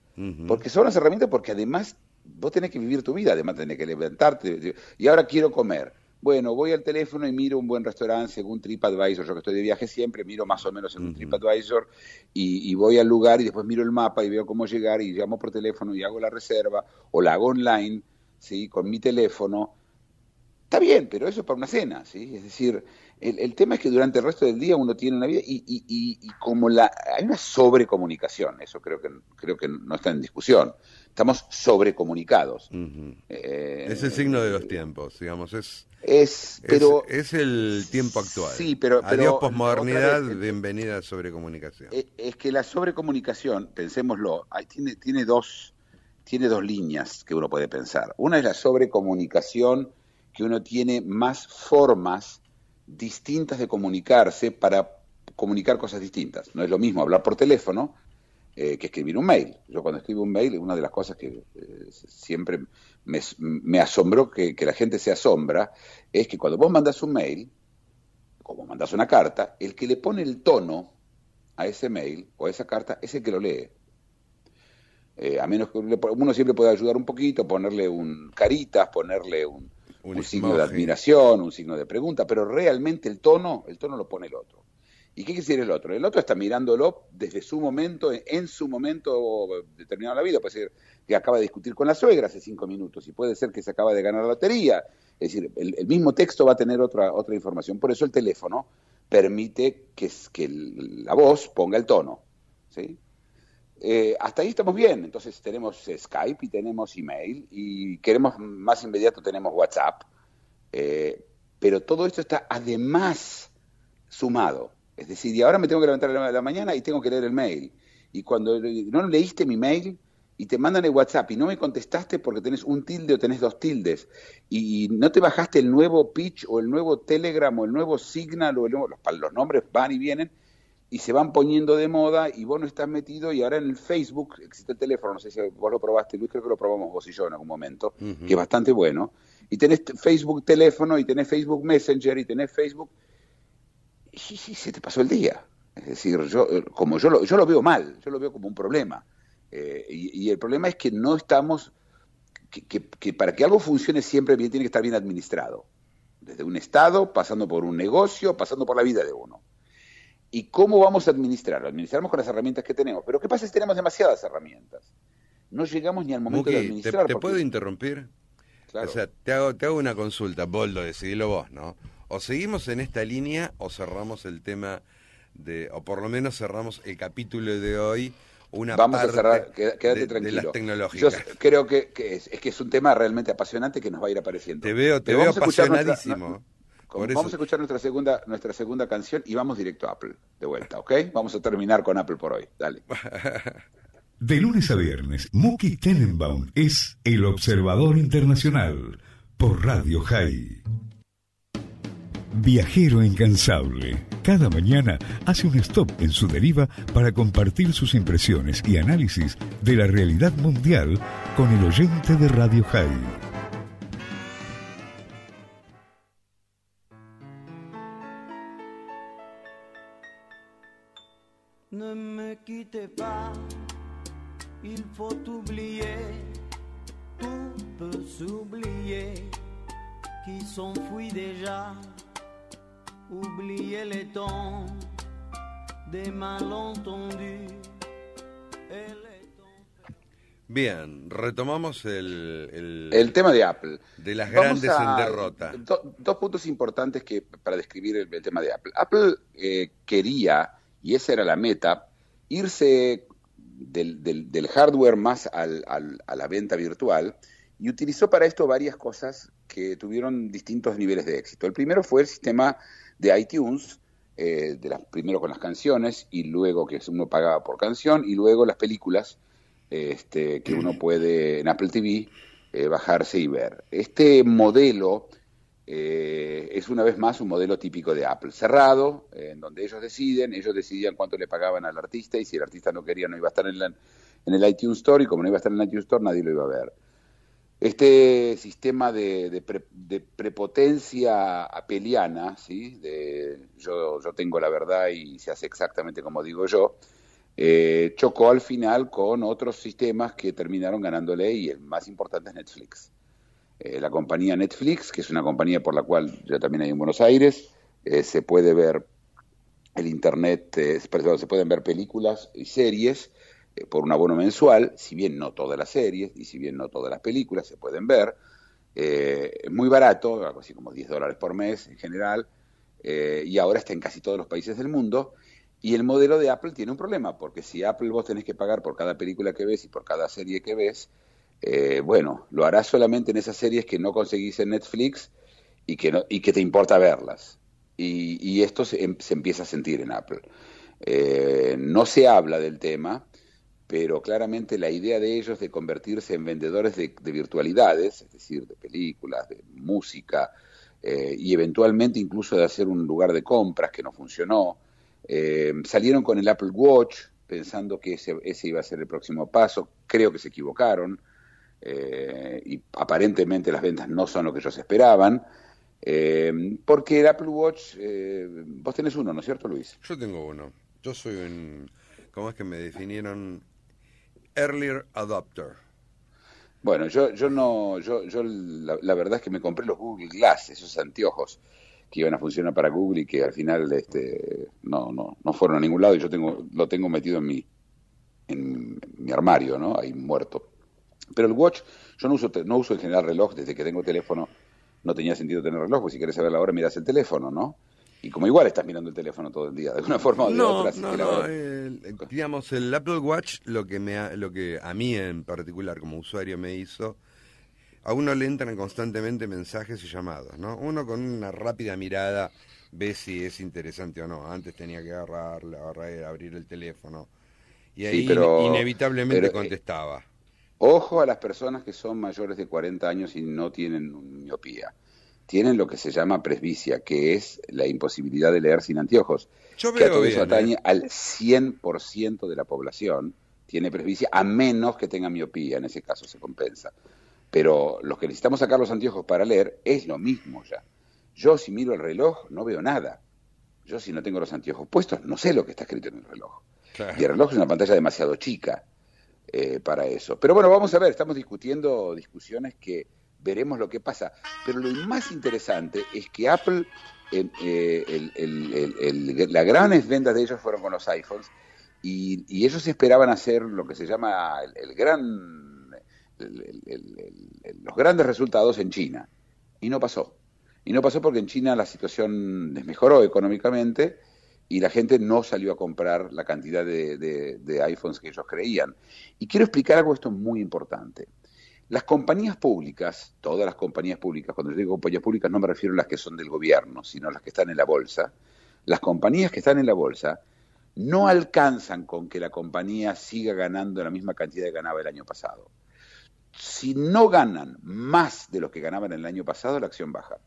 Porque sobran las herramientas porque además vos tenés que vivir tu vida, además tenés que levantarte. Y ahora quiero comer. Bueno, voy al teléfono y miro un buen restaurante según TripAdvisor. Yo que estoy de viaje siempre, miro más o menos en un TripAdvisor y, y, voy al lugar y después miro el mapa y veo cómo llegar y llamo por teléfono y hago la reserva o la hago online ¿sí? con mi teléfono, está bien, pero eso es para una cena, ¿sí? Es decir, el, tema es que durante el resto del día uno tiene una vida y, como la, hay una sobrecomunicación, eso creo que, creo que no está en discusión. Estamos sobrecomunicados. Eh, es el signo de los eh, tiempos, digamos, es... Es, pero, es, el tiempo actual. Sí, pero... Adiós posmodernidad, eh, bienvenida a sobrecomunicación. Es, que la sobrecomunicación, pensémoslo, tiene, tiene dos tiene dos líneas que uno puede pensar. Una es la sobrecomunicación, que uno tiene más formas distintas de comunicarse para comunicar cosas distintas. No es lo mismo hablar por teléfono eh, que escribir un mail. Yo cuando escribo un mail, una de las cosas que eh, siempre me, asombró, que, que, la gente se asombra, es que cuando vos mandás un mail, como mandás una carta, el que le pone el tono a ese mail o a esa carta es el que lo lee. Eh, a menos que uno siempre puede ayudar un poquito, ponerle un caritas, ponerle un, signo de admiración, un signo de pregunta, pero realmente el tono, el tono lo pone el otro. ¿Y qué quiere decir el otro? El otro está mirándolo desde su momento, en su momento determinado de la vida. Puede ser que acaba de discutir con la suegra hace cinco minutos y puede ser que se acaba de ganar la lotería. Es decir, el, mismo texto va a tener otra, otra información. Por eso el teléfono permite que, la voz ponga el tono. ¿sí? Eh, hasta ahí estamos bien. Entonces tenemos eh, Skype y tenemos email y queremos más inmediato tenemos WhatsApp. Eh, pero todo esto está además sumado. Es decir, y ahora me tengo que levantar a la, mañana y tengo que leer el mail. Y cuando no leíste mi mail y te mandan el WhatsApp y no me contestaste porque tenés un tilde o tenés dos tildes y, no te bajaste el nuevo pitch o el nuevo Telegram o el nuevo Signal o los nombres van y vienen y se van poniendo de moda y vos no estás metido y ahora en el Facebook existe el teléfono, no sé si vos lo probaste Luis, creo que lo probamos vos y yo en algún momento, que es bastante bueno, y tenés Facebook teléfono y tenés Facebook Messenger y tenés Facebook y, se te pasó el día. Es decir, yo eh, como yo lo, yo lo veo mal, yo lo veo como un problema. Eh, y, el problema es que no estamos, que, que, que para que algo funcione siempre bien tiene que estar bien administrado, desde un Estado, pasando por un negocio, pasando por la vida de uno. ¿Y cómo vamos a administrarlo? Administramos con las herramientas que tenemos. Pero ¿qué pasa si tenemos demasiadas herramientas? No llegamos ni al momento de administrar. ¿Te, puedo interrumpir? Claro. O sea, te hago, te hago una consulta, Boldo, decidilo vos, ¿no? O seguimos en esta línea o cerramos el tema de, o por lo menos cerramos el capítulo de hoy. Una Vamos a cerrar, quédate tranquilo. De las tecnológicas. Yo creo que, es, que es un tema realmente apasionante que nos va a ir apareciendo. Te veo, te veo apasionadísimo vamos a escuchar nuestra segunda, nuestra segunda canción y vamos directo a Apple de vuelta, ¿ok? Vamos a terminar con Apple por hoy. Dale. De lunes a viernes, Muki Tenenbaum es el observador internacional por Radio High. Viajero incansable. Cada mañana hace un stop en su deriva para compartir sus impresiones y análisis de la realidad mundial con el oyente de Radio High. il faut s'oublier, qui Bien, retomamos el, tema de Apple. De las grandes en derrota. dos puntos importantes que, para describir el, tema de Apple. Apple eh, quería, y esa era la meta, irse del, hardware más a la venta virtual y utilizó para esto varias cosas que tuvieron distintos niveles de éxito. El primero fue el sistema de iTunes, eh, de las, primero con las canciones y luego que uno pagaba por canción y luego las películas este, que uno puede en Apple TV eh, bajarse y ver. Este modelo eh, es una vez más un modelo típico de Apple, cerrado, eh, en donde ellos deciden, ellos decidían cuánto le pagaban al artista y si el artista no quería no iba a estar en, en el iTunes Store y como no iba a estar en el iTunes Store nadie lo iba a ver. Este sistema de, prepotencia apeliana, ¿sí? de yo, yo tengo la verdad y se hace exactamente como digo yo, eh, chocó al final con otros sistemas que terminaron ganándole y el más importante es Netflix. Eh, la compañía Netflix, que es una compañía por la cual ya también hay en Buenos Aires, eh, se puede ver el internet, eh, se pueden ver películas y series por un abono mensual, si bien no todas las series y si bien no todas las películas se pueden ver, muy barato, algo así como 10 dólares por mes en general, y ahora está en casi todos los países del mundo. Y el modelo de Apple tiene un problema, porque si Apple vos tenés que pagar por cada película que ves y por cada serie que ves, eh, bueno, lo harás solamente en esas series que no conseguís en Netflix y que, no, y que te importa verlas. Y, esto em, se, empieza a sentir en Apple. Eh, no se habla del tema, pero claramente la idea de ellos de convertirse en vendedores de, virtualidades, es decir, de películas, de música, eh, y eventualmente incluso de hacer un lugar de compras que no funcionó, salieron con el Apple Watch pensando que ese iba a ser el próximo paso, creo que se equivocaron, eh, y aparentemente las ventas no son lo que ellos esperaban. Eh, porque el Apple Watch, eh, vos tenés uno, ¿no es cierto, Luis? Yo tengo uno. Yo soy un, ¿cómo es que me definieron? Earlier adopter. Bueno, yo, yo no, yo, yo la, verdad es que me compré los Google Glass, esos anteojos que iban a funcionar para Google y que al final este no no no fueron a ningún lado y yo tengo lo tengo metido en mi en mi armario no ahí muerto pero el watch, yo no uso, no uso en general reloj, desde que tengo teléfono no tenía sentido tener reloj, porque si quieres saber la hora miras el teléfono, ¿no? Y como igual estás mirando el teléfono todo el día, de alguna forma o de otra. No, no, el, digamos, el Apple Watch lo que, me, lo que a mí en particular como usuario me hizo, a uno le entran constantemente mensajes y llamados, ¿no? Uno con una rápida mirada ve si es interesante o no. Antes tenía que agarrar, agarrar abrir el teléfono. Y ahí inevitablemente eh, contestaba. Ojo a las personas que son mayores de 40 años y no tienen miopía. Tienen lo que se llama presbicia, que es la imposibilidad de leer sin anteojos, Yo que atañe ¿eh? al 100% de la población tiene presbicia, a menos que tenga miopía, en ese caso se compensa. Pero los que necesitamos sacar los anteojos para leer es lo mismo ya. Yo si miro el reloj no veo nada. Yo si no tengo los anteojos puestos no sé lo que está escrito en el reloj. Y el reloj es una pantalla demasiado chica. Eh, para eso. Pero bueno, vamos a ver, estamos discutiendo discusiones que veremos lo que pasa. Pero lo más interesante es que Apple, eh, las grandes ventas de ellos fueron con los iPhones y, ellos esperaban hacer lo que se llama el, gran... los grandes resultados en China y no pasó. Y no pasó porque en China la situación desmejoró económicamente y la gente no salió a comprar la cantidad de, iPhones que ellos creían. Y quiero explicar algo, esto es muy importante. Las compañías públicas, todas las compañías públicas, cuando yo digo compañías públicas no me refiero a las que son del gobierno, sino a las que están en la bolsa, las compañías que están en la bolsa no alcanzan con que la compañía siga ganando la misma cantidad que ganaba el año pasado. Si no ganan más de lo que ganaban el año pasado, la acción baja.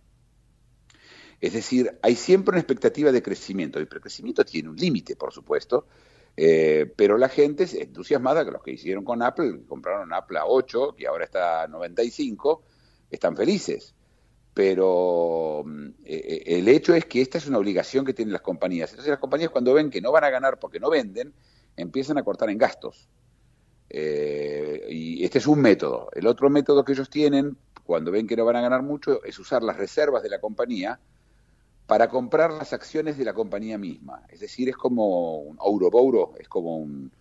Es decir, hay siempre una expectativa de crecimiento. El crecimiento tiene un límite, por supuesto, eh, pero la gente es entusiasmada, que los que hicieron con Apple, compraron Apple a 8, que ahora está a 95, están felices. Pero mm, eh, eh, el hecho es que esta es una obligación que tienen las compañías. Entonces las compañías cuando ven que no van a ganar porque no venden, empiezan a cortar en gastos. y este es un método. El otro método que ellos tienen, cuando ven que no van a ganar mucho, es usar las reservas de la compañía para comprar las acciones de la compañía misma. Es decir, es como un Ouroboro, es como un,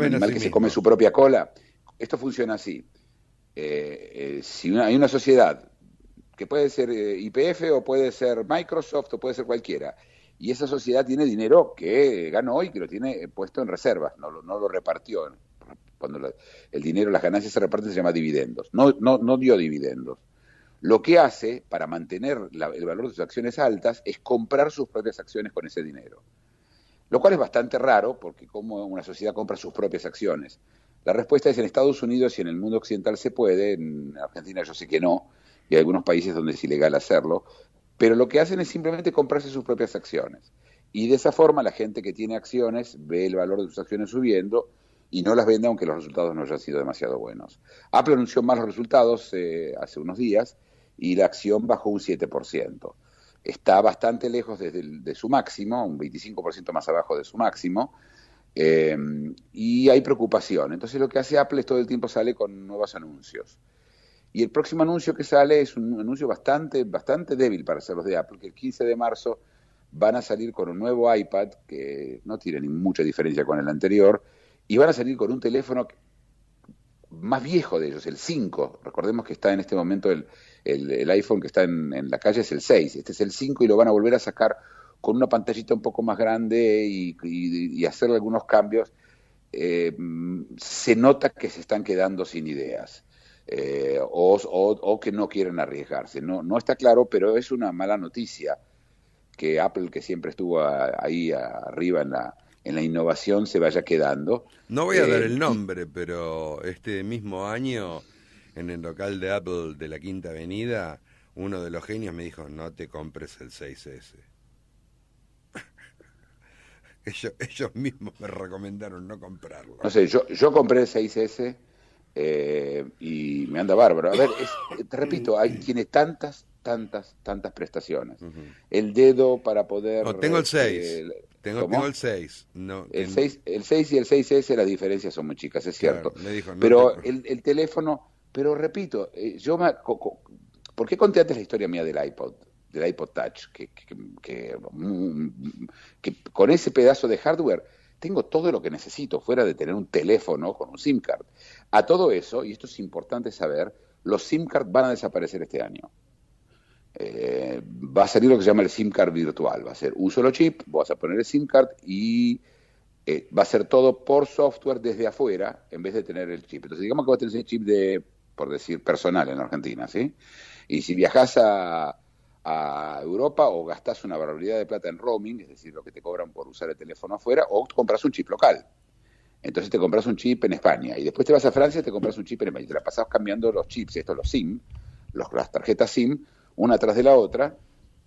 animal que se come su propia cola. Esto funciona así. Eh, eh, si hay una sociedad que puede ser eh, IPF o puede ser Microsoft o puede ser cualquiera, y esa sociedad tiene dinero que ganó hoy, que lo tiene puesto en reservas, no, no lo repartió. Cuando el dinero, las ganancias se reparten, se llama dividendos. No, no, no dio dividendos lo que hace para mantener el valor de sus acciones altas es comprar sus propias acciones con ese dinero. Lo cual es bastante raro porque ¿cómo una sociedad compra sus propias acciones. La respuesta es en Estados Unidos y en el mundo occidental se puede, en Argentina yo sé que no, y hay algunos países donde es ilegal hacerlo, pero lo que hacen es simplemente comprarse sus propias acciones. Y de esa forma la gente que tiene acciones ve el valor de sus acciones subiendo y no las vende aunque los resultados no hayan sido demasiado buenos. Apple anunció malos resultados eh, hace unos días y la acción bajó un 7%. Está bastante lejos desde su máximo, un 25% más abajo de su máximo, eh, y hay preocupación. Entonces lo que hace Apple es todo el tiempo sale con nuevos anuncios. Y el próximo anuncio que sale es un anuncio bastante, bastante débil para ser los de Apple, que el 15 de marzo van a salir con un nuevo iPad que no tiene ni mucha diferencia con el anterior, y van a salir con un teléfono más viejo de ellos, el 5. Recordemos que está en este momento el, iPhone que está en, la calle es el 6. Este es el 5 y lo van a volver a sacar con una pantallita un poco más grande y, hacerle hacer algunos cambios. Eh, se nota que se están quedando sin ideas eh, o, que no quieren arriesgarse. No, no está claro, pero es una mala noticia que Apple, que siempre estuvo ahí arriba en la, en la innovación se vaya quedando. No voy a dar eh, el nombre, pero este mismo año, en el local de Apple de la Quinta Avenida, uno de los genios me dijo, no te compres el 6S. ellos, mismos me recomendaron no comprarlo. No sé, yo, yo compré el 6S eh, y me anda bárbaro. A ver, te repito, hay, tiene tantas, tantas, tantas prestaciones. El dedo para poder... No, tengo el 6. Este, tengo, el 6. No, el, 6 el y el 6S, las diferencias son muy chicas, es cierto. pero el, teléfono, pero repito, eh, yo me, ¿por qué conté antes la historia mía del iPod? del iPod Touch, que, mm, que con ese pedazo de hardware tengo todo lo que necesito, fuera de tener un teléfono con un SIM card. A todo eso, y esto es importante saber, los SIM card van a desaparecer este año. Eh, va a salir lo que se llama el SIM card virtual. Va a ser un solo chip, vas a poner el SIM card y eh, va a ser todo por software desde afuera en vez de tener el chip. Entonces, digamos que vos tenés el chip de, por decir, personal en Argentina, ¿sí? Y si viajas a, Europa o gastas una barbaridad de plata en roaming, es decir, lo que te cobran por usar el teléfono afuera, o compras un chip local. Entonces te compras un chip en España y después te vas a Francia y te compras un chip en España. Y te la pasás cambiando los chips, estos los SIM, las tarjetas SIM, una tras de la otra,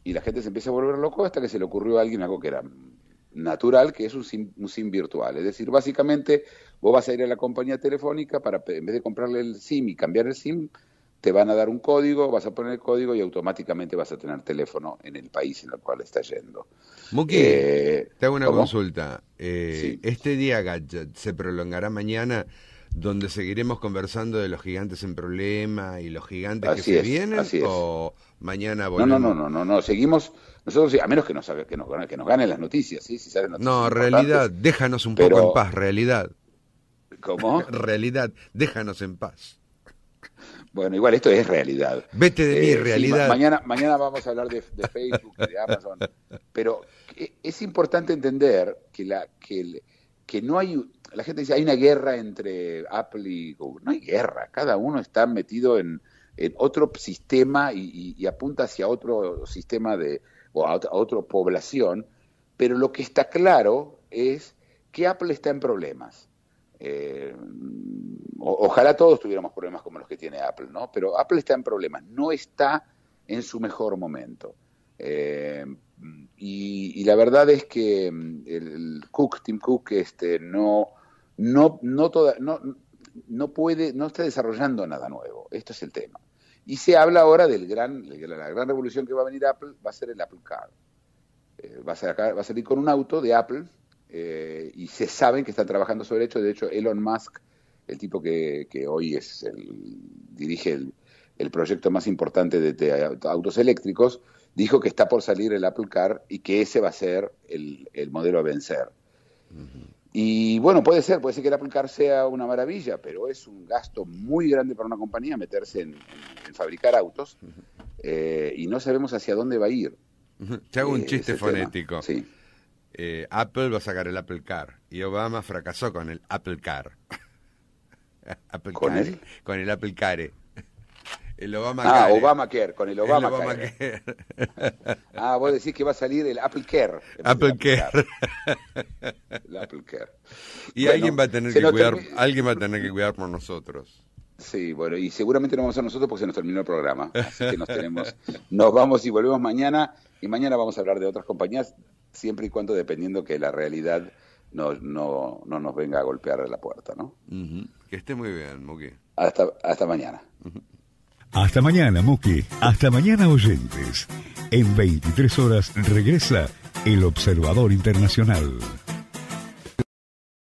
y la gente se empieza a volver loco hasta que se le ocurrió a alguien algo que era natural, que es un SIM, un SIM virtual. Es decir, básicamente vos vas a ir a la compañía telefónica para, en vez de comprarle el SIM y cambiar el SIM, te van a dar un código, vas a poner el código y automáticamente vas a tener teléfono en el país en el cual estás yendo. Muki, eh, te hago una consulta. Eh, este día gadget se prolongará mañana, donde seguiremos conversando de los gigantes en problema y los gigantes que se vienen, Mañana volvemos. No, no, no, no, seguimos. Nosotros, a menos que nos, que que nos ganen las noticias, ¿sí? no, realidad, déjanos un poco en paz, realidad. ¿Cómo? realidad, déjanos en paz. Bueno, igual esto es realidad. Vete de mi eh, realidad. mañana, mañana vamos a hablar de, de Facebook, de Amazon, pero e, es importante entender que, la, que, que no hay, la gente dice, hay una guerra entre Apple y Google. No hay guerra, cada uno está metido en, en otro sistema y, apunta hacia otro sistema de, o a, otra población, pero lo que está claro es que Apple está en problemas. Eh, ojalá todos tuviéramos problemas como los que tiene Apple, ¿no? Pero Apple está en problemas, no está en su mejor momento. Eh, y, la verdad es que mm, el Cook, Tim Cook, este, no, no, no, no puede, no está desarrollando nada nuevo. Esto es el tema. Y se habla ahora del gran, la gran revolución que va a venir Apple, va a ser el Apple Car. Eh, va, a salir con un auto de Apple eh, y se saben que están trabajando sobre hecho. De hecho, Elon Musk, el tipo que, que hoy es el, dirige el, proyecto más importante de, autos eléctricos, dijo que está por salir el Apple Car y que ese va a ser el, modelo a vencer. Y bueno, puede ser, puede ser que el Apple Car sea una maravilla, pero es un gasto muy grande para una compañía meterse en, fabricar autos eh, y no sabemos hacia dónde va a ir. Te hago un eh, chiste fonético. Eh, Apple va a sacar el Apple Car y Obama fracasó con el Apple Car. ¿Con, con el Apple Care. El Obama ah, Care. Obamacare, con el Obama, Care. ah, vos decís que va a salir el Apple Care. Apple, Care. Y alguien va a tener que cuidar, alguien va a tener que cuidar por nosotros. Sí, bueno, y seguramente no vamos a nosotros porque se nos terminó el programa. Así que nos tenemos, nos vamos y volvemos mañana. Y mañana vamos a hablar de otras compañías, siempre y cuando dependiendo que la realidad no, no, no nos venga a golpear la puerta, ¿no? Que esté muy bien, Muki. Hasta, hasta mañana. Hasta mañana, Muki. Hasta mañana, oyentes. En 23 horas regresa el Observador Internacional.